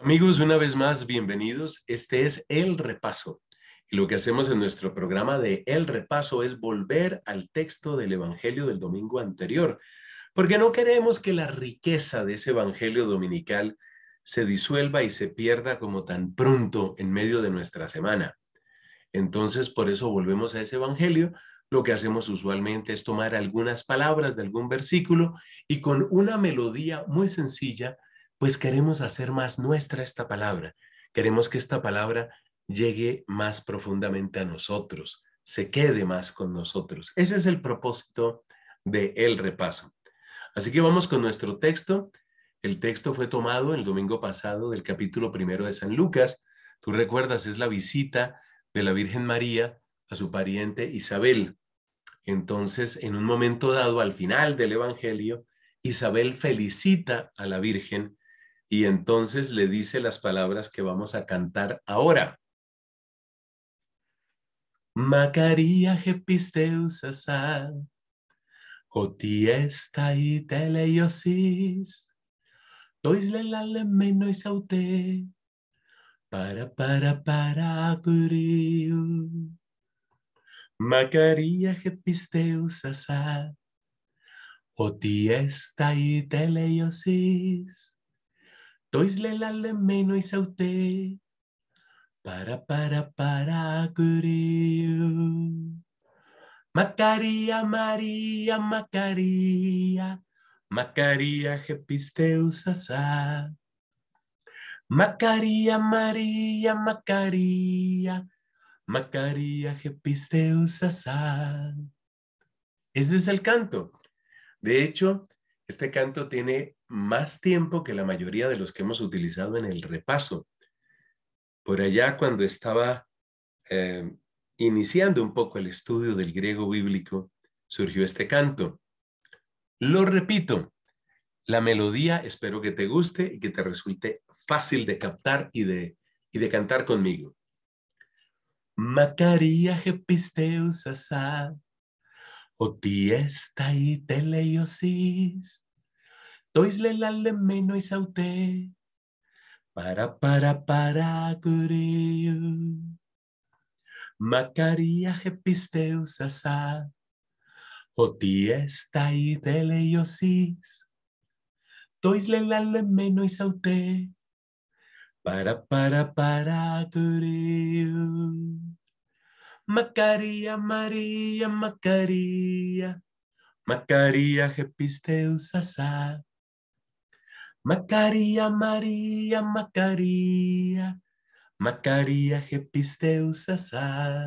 Amigos, una vez más, bienvenidos. Este es El Repaso. Y lo que hacemos en nuestro programa de El Repaso es volver al texto del Evangelio del domingo anterior, porque no queremos que la riqueza de ese Evangelio dominical se disuelva y se pierda como tan pronto en medio de nuestra semana. Entonces, por eso volvemos a ese Evangelio. Lo que hacemos usualmente es tomar algunas palabras de algún versículo y con una melodía muy sencilla pues queremos hacer más nuestra esta palabra. Queremos que esta palabra llegue más profundamente a nosotros, se quede más con nosotros. Ese es el propósito de el repaso. Así que vamos con nuestro texto. El texto fue tomado el domingo pasado del capítulo primero de San Lucas. Tú recuerdas, es la visita de la Virgen María a su pariente Isabel. Entonces, en un momento dado, al final del Evangelio, Isabel felicita a la Virgen y entonces le dice las palabras que vamos a cantar ahora. Macaría gepisteusasá, jotiesta y teleiosis, toisle y auté, para para para curiu. Macaría gepisteusasá, jotiesta y teleiosis, le la le y saute. Para para para curio. Macaria, María, Macaria. Macaria gepisteus asá. Macaria, María, Macaria. Macaria Hepisteus Ese es el canto. De hecho, este canto tiene más tiempo que la mayoría de los que hemos utilizado en el repaso. Por allá cuando estaba eh, iniciando un poco el estudio del griego bíblico, surgió este canto. Lo repito, la melodía espero que te guste y que te resulte fácil de captar y de, y de cantar conmigo. Macaria o ti y teleiosis, Dois le y Para, para, para, Macaría, Macaria repisteus asá. Jotiesta y teleiosis. Doisle la le meno y saute. Para, para, para, cureo. Macaria, María, Macaria. Macaria hepisteus asá. Macaria, María, Macaria, Macaria, Gepisteusasá.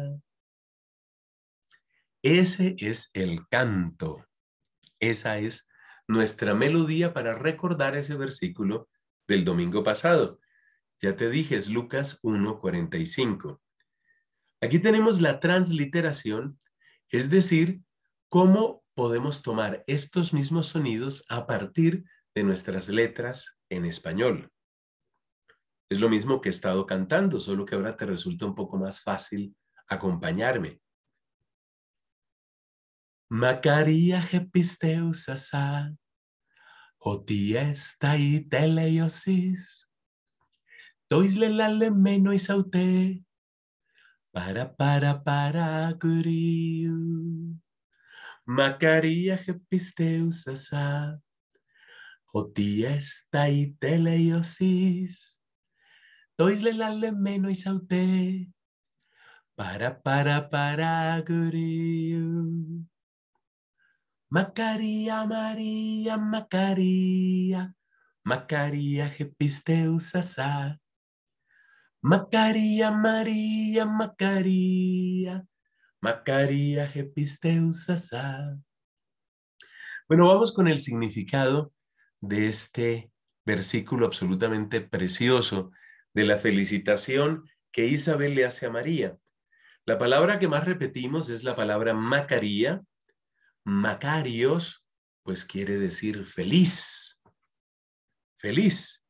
Ese es el canto. Esa es nuestra melodía para recordar ese versículo del domingo pasado. Ya te dije, es Lucas 1.45. Aquí tenemos la transliteración, es decir, cómo podemos tomar estos mismos sonidos a partir de de nuestras letras en español. Es lo mismo que he estado cantando, solo que ahora te resulta un poco más fácil acompañarme. Macaría gepisteusasa, jotiesta y teleiosis, toisle la lemeno y saute, para para para curiu. Macaría gepisteusasa, Otiesta y teleiosis, toisle la menos y saute, para para para gurí. Macaría, María, Macaría, Macaría, asá. Macaría, María, Macaría, Macaría, Gepisteusasá. Bueno, vamos con el significado de este versículo absolutamente precioso de la felicitación que Isabel le hace a María. La palabra que más repetimos es la palabra Macaría. Macarios, pues quiere decir feliz. Feliz.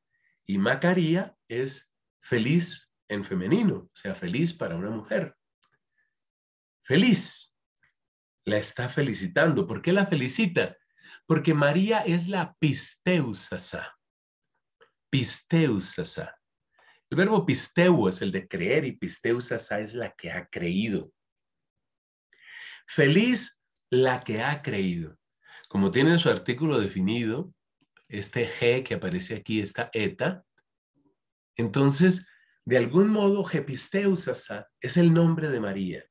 Y Macaría es feliz en femenino, o sea, feliz para una mujer. Feliz. La está felicitando. ¿Por qué la felicita? Porque María es la pisteusasa. Pisteusasa. El verbo pisteu es el de creer y pisteusasa es la que ha creído. Feliz la que ha creído. Como tiene su artículo definido, este G que aparece aquí, esta ETA, entonces, de algún modo, Gepisteusasa es el nombre de María.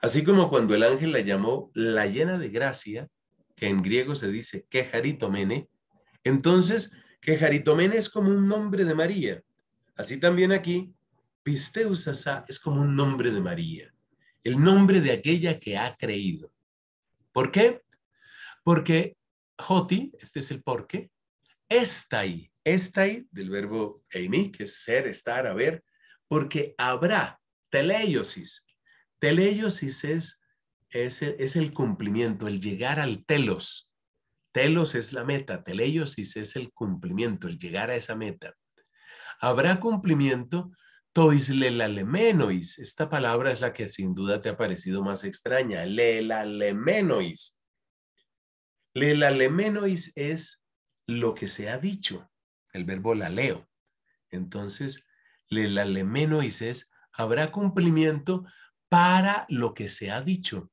Así como cuando el ángel la llamó la llena de gracia, que en griego se dice quejaritomene, entonces quejaritomene es como un nombre de María. Así también aquí, pisteusasa es como un nombre de María, el nombre de aquella que ha creído. ¿Por qué? Porque joti, este es el porqué, estai, estai del verbo eimi, que es ser, estar, haber, porque habrá teleiosis. Teleiosis es es, el cumplimiento, el llegar al telos. Telos es la meta, teleiosis es el cumplimiento, el llegar a esa meta. Habrá cumplimiento tois lelalemenois. Esta palabra es la que sin duda te ha parecido más extraña, lelalemenois. Lelalemenois es lo que se ha dicho, el verbo la leo Entonces, lelalemenois es habrá cumplimiento para lo que se ha dicho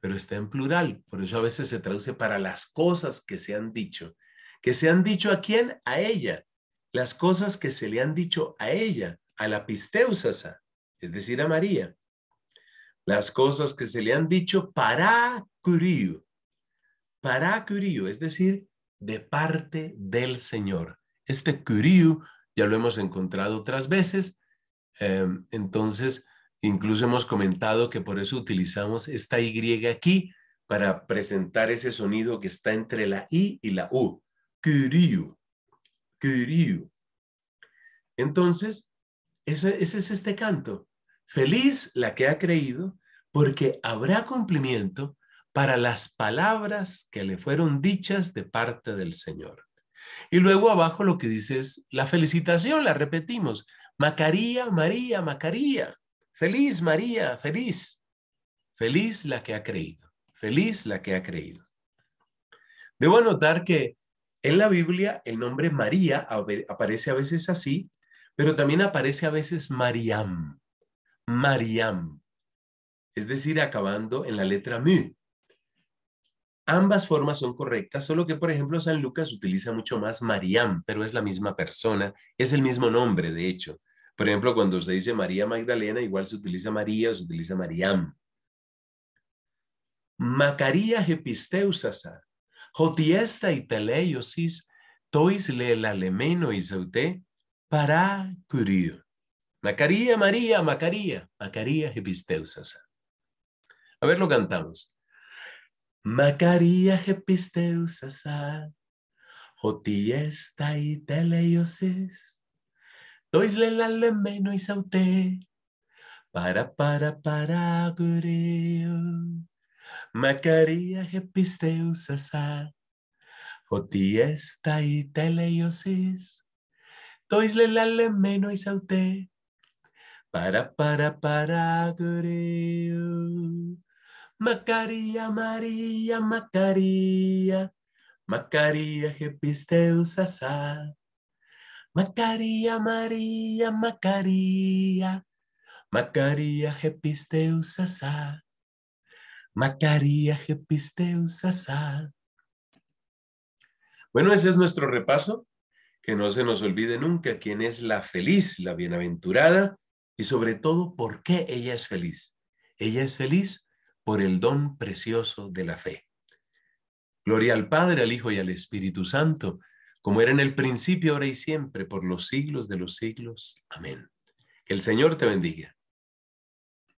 pero está en plural. Por eso a veces se traduce para las cosas que se han dicho. ¿Que se han dicho a quién? A ella. Las cosas que se le han dicho a ella, a la pisteusasa, es decir, a María. Las cosas que se le han dicho para Curio. Para Curio, es decir, de parte del Señor. Este Curio ya lo hemos encontrado otras veces. Em, entonces, Incluso hemos comentado que por eso utilizamos esta Y aquí para presentar ese sonido que está entre la I y la U. Querido, querido. Entonces, ese, ese es este canto. Feliz la que ha creído, porque habrá cumplimiento para las palabras que le fueron dichas de parte del Señor. Y luego abajo lo que dice es la felicitación, la repetimos. Macaría, María, Macaría. Feliz María, feliz. Feliz la que ha creído. Feliz la que ha creído. Debo anotar que en la Biblia el nombre María aparece a veces así, pero también aparece a veces Mariam. Mariam. Es decir, acabando en la letra mi. Ambas formas son correctas, solo que, por ejemplo, San Lucas utiliza mucho más Mariam, pero es la misma persona, es el mismo nombre, de hecho. Por ejemplo, cuando se dice María Magdalena, igual se utiliza María o se utiliza Mariam. Macaría episteusasa, jotiesta y teleiosis, tois le alemeno y sauté, para curio. Macaría, María, Macaría, Macaría Hepisteusasa. A ver, lo cantamos. Macaría episteusasa, jotiesta y teleiosis, Tois la lembe no Para para para gureo. Macaria repisteu sasa. esta y teleiosis. Tois la le no Para para para gureo. Macaria Maria Macaria. Macaria repisteu sasa. Macaria, María, Macaria, Macaria, Macaría Macaria, asá. Bueno, ese es nuestro repaso. Que no se nos olvide nunca quién es la feliz, la bienaventurada y sobre todo por qué ella es feliz. Ella es feliz por el don precioso de la fe. Gloria al Padre, al Hijo y al Espíritu Santo como era en el principio, ahora y siempre, por los siglos de los siglos. Amén. Que el Señor te bendiga.